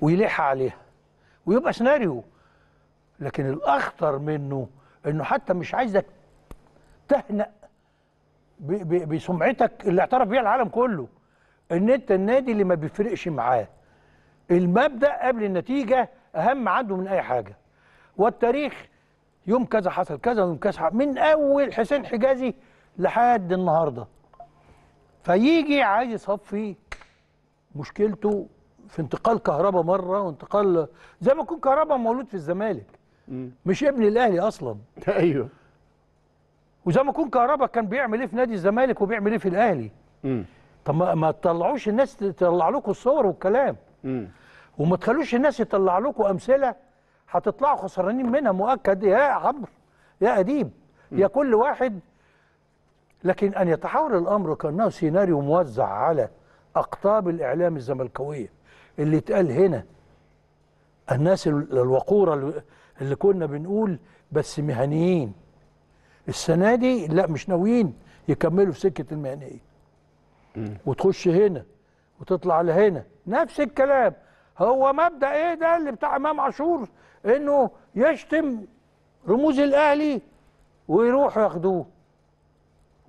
ويلح عليها ويبقى سيناريو لكن الاخطر منه انه حتى مش عايزك تهنأ بسمعتك اللي اعترف بيها العالم كله ان انت النادي اللي ما بيفرقش معاه المبدا قبل النتيجه اهم عنده من اي حاجه والتاريخ يوم كذا حصل كذا ويوم كذا حصل من اول حسين حجازي لحد النهارده فيجي عايز يصفي مشكلته في انتقال كهربا مره وانتقال زي ما يكون كهربا مولود في الزمالك مش ابن الاهلي اصلا ايوه وزي ما يكون كهربا كان بيعمل ايه في نادي الزمالك وبيعمل ايه في الاهلي طب ما تطلعوش الناس تطلع لكم الصور والكلام وما تخلوش الناس يطلع لكم امثله هتطلعوا خسرانين منها مؤكد يا عمرو يا اديب يا كل واحد لكن ان يتحول الامر كانه سيناريو موزع على اقطاب الاعلام الزملكاويه اللي اتقال هنا الناس الوقورة اللي كنا بنقول بس مهنيين السنة دي لا مش ناويين يكملوا في سكة المهنية وتخش هنا وتطلع لهنا نفس الكلام هو مبدأ ايه ده اللي بتاع امام عاشور انه يشتم رموز الاهلي ويروحوا ياخدوه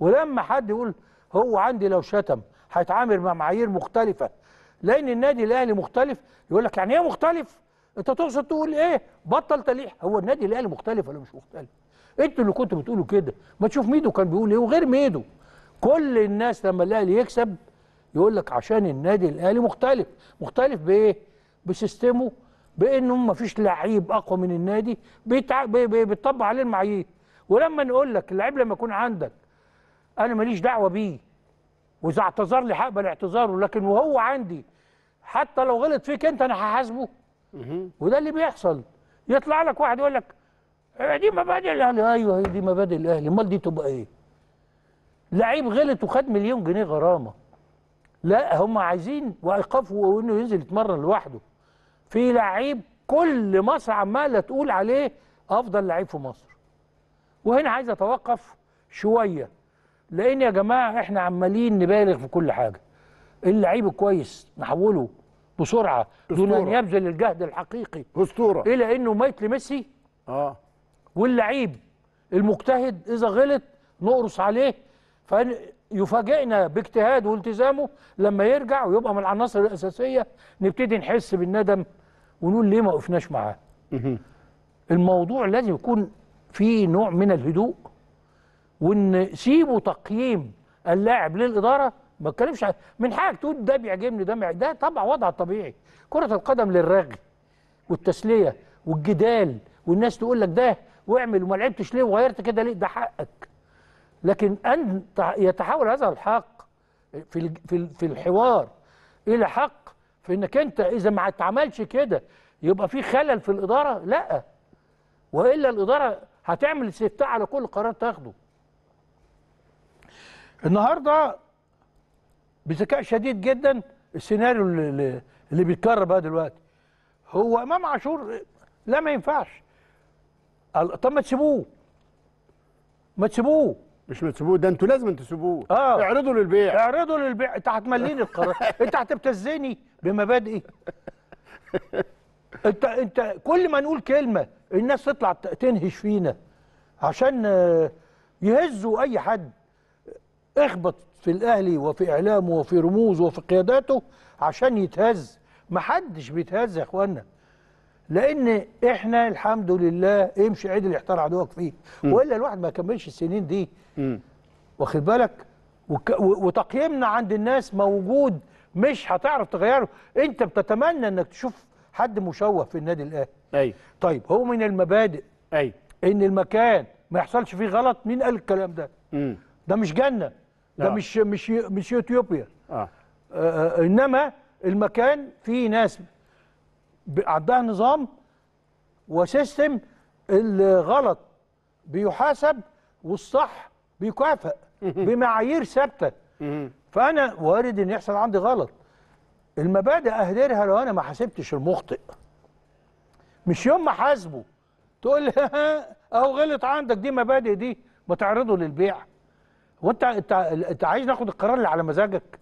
ولما حد يقول هو عندي لو شتم هيتعامل مع معايير مختلفه لان النادي الاهلي مختلف يقول لك يعني ايه مختلف انت تقصد تقول ايه بطل تليح هو النادي الاهلي مختلف ولا مش مختلف انتوا اللي كنتوا بتقولوا كده ما تشوف ميدو كان بيقول ايه وغير ميدو كل الناس لما الاهلي يكسب يقول لك عشان النادي الاهلي مختلف مختلف بايه بسيستمه بانه ما فيش لعيب اقوى من النادي بيتع... بي... بي... بيطبق عليه المعايير ولما نقول لك اللعيب لما يكون عندك انا ماليش دعوه بيه واذا اعتذر لي هقبل اعتذاره لكن وهو عندي حتى لو غلط فيك انت انا هحاسبه وده اللي بيحصل يطلع لك واحد يقول لك إيه، دي مبادئ الاهلي ايوه هي دي مبادئ الاهلي امال دي تبقى ايه لعيب غلط وخد مليون جنيه غرامه لا هم عايزين وايقافه وانه ينزل يتمرن لوحده في لعيب كل مصر عماله تقول عليه افضل لعيب في مصر وهنا عايز اتوقف شويه لان يا جماعه احنا عمالين نبالغ في كل حاجه اللعيب الكويس نحوله بسرعه دون ان يبذل الجهد الحقيقي اسطوره الى انه ميت لميسي اه واللعيب المجتهد اذا غلط نقرص عليه فيفاجئنا باجتهاده والتزامه لما يرجع ويبقى من العناصر الاساسيه نبتدي نحس بالندم ونقول ليه ما وقفناش معاه الموضوع لازم يكون في نوع من الهدوء وان سيبوا تقييم اللاعب للاداره ما اتكلمش من حاجه تقول ده بيعجبني ده ده طبعا وضع طبيعي كره القدم للرغي والتسليه والجدال والناس تقول لك ده واعمل وما لعبتش ليه وغيرت كده ليه ده حقك لكن ان يتحول هذا الحق في في الحوار الى حق في انك انت اذا ما اتعملش كده يبقى في خلل في الاداره لا والا الاداره هتعمل استفتاء على كل قرار تاخده النهارده بذكاء شديد جدا السيناريو اللي, اللي بيتكرر بقى دلوقتي هو امام عاشور لا ما ينفعش طب ما تسيبوه ما تسيبوه مش ما تسيبوه ده انتوا لازم تسيبوه آه. اعرضوا للبيع اعرضوا للبيع انت هتمليني القرار انت هتبتزني بمبادئي انت انت كل ما نقول كلمه الناس تطلع تنهش فينا عشان آه، يهزوا اي حد اخبط في الاهلي وفي اعلامه وفي رموزه وفي قياداته عشان يتهز محدش بيتهز يا اخوانا لان احنا الحمد لله امشي عيد الاحتار احتار عدوك فيه م. والا الواحد ما كملش السنين دي واخد بالك وك... وتقييمنا عند الناس موجود مش هتعرف تغيره انت بتتمنى انك تشوف حد مشوه في النادي الاهلي ايوه طيب هو من المبادئ ايوه ان المكان ما يحصلش فيه غلط مين قال الكلام ده مم. ده مش جنه ده آه. مش مش مش اثيوبيا آه. آه. آه انما المكان فيه ناس عندها نظام وسيستم الغلط بيحاسب والصح بيكافئ بمعايير ثابته فانا وارد ان يحصل عندي غلط المبادئ اهدرها لو انا ما حاسبتش المخطئ مش يوم ما حاسبه تقول اهو غلط عندك دي مبادئ دي ما تعرضه للبيع هو انت انت عايز ناخد القرار اللي على مزاجك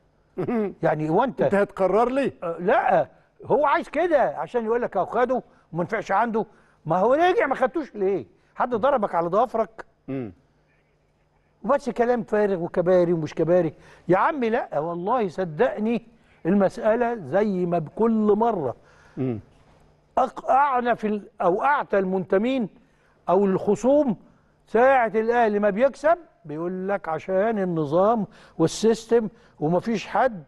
يعني هو انت انت هتقرر لي آه، لا هو عايز كده عشان يقول لك اهو خده وما نفعش عنده ما هو رجع ما خدتوش ليه حد ضربك على ضفرك وبس كلام فارغ وكباري ومش كباري يا عمي لا والله صدقني المساله زي ما بكل مره اعنف او اعتى المنتمين او الخصوم ساعه الاهلي ما بيكسب بيقول لك عشان النظام والسيستم ومفيش حد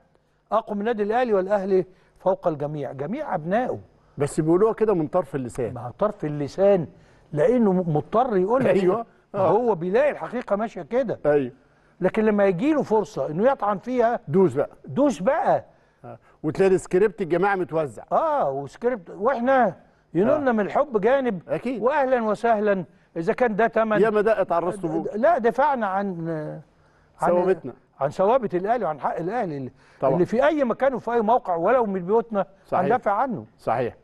اقوى من النادي الاهلي والاهلي فوق الجميع جميع ابنائه بس بيقولوها كده من طرف اللسان مع طرف اللسان لانه مضطر يقولها ايوه إيه؟ آه. هو بيلاقي الحقيقه ماشيه كده ايوه لكن لما يجي له فرصه انه يطعن فيها دوس بقى دوس بقى آه. وتلاقي سكريبت الجماعه متوزع اه وسكريبت واحنا ينولنا آه. من الحب جانب اكيد واهلا وسهلا اذا كان ده ثمن ما ده اتعرضت له لا دفعنا عن عن ثوابتنا عن ثوابت الاهلي وعن حق الاهلي اللي, اللي في اي مكان وفي اي موقع ولو من بيوتنا هندافع عنه صحيح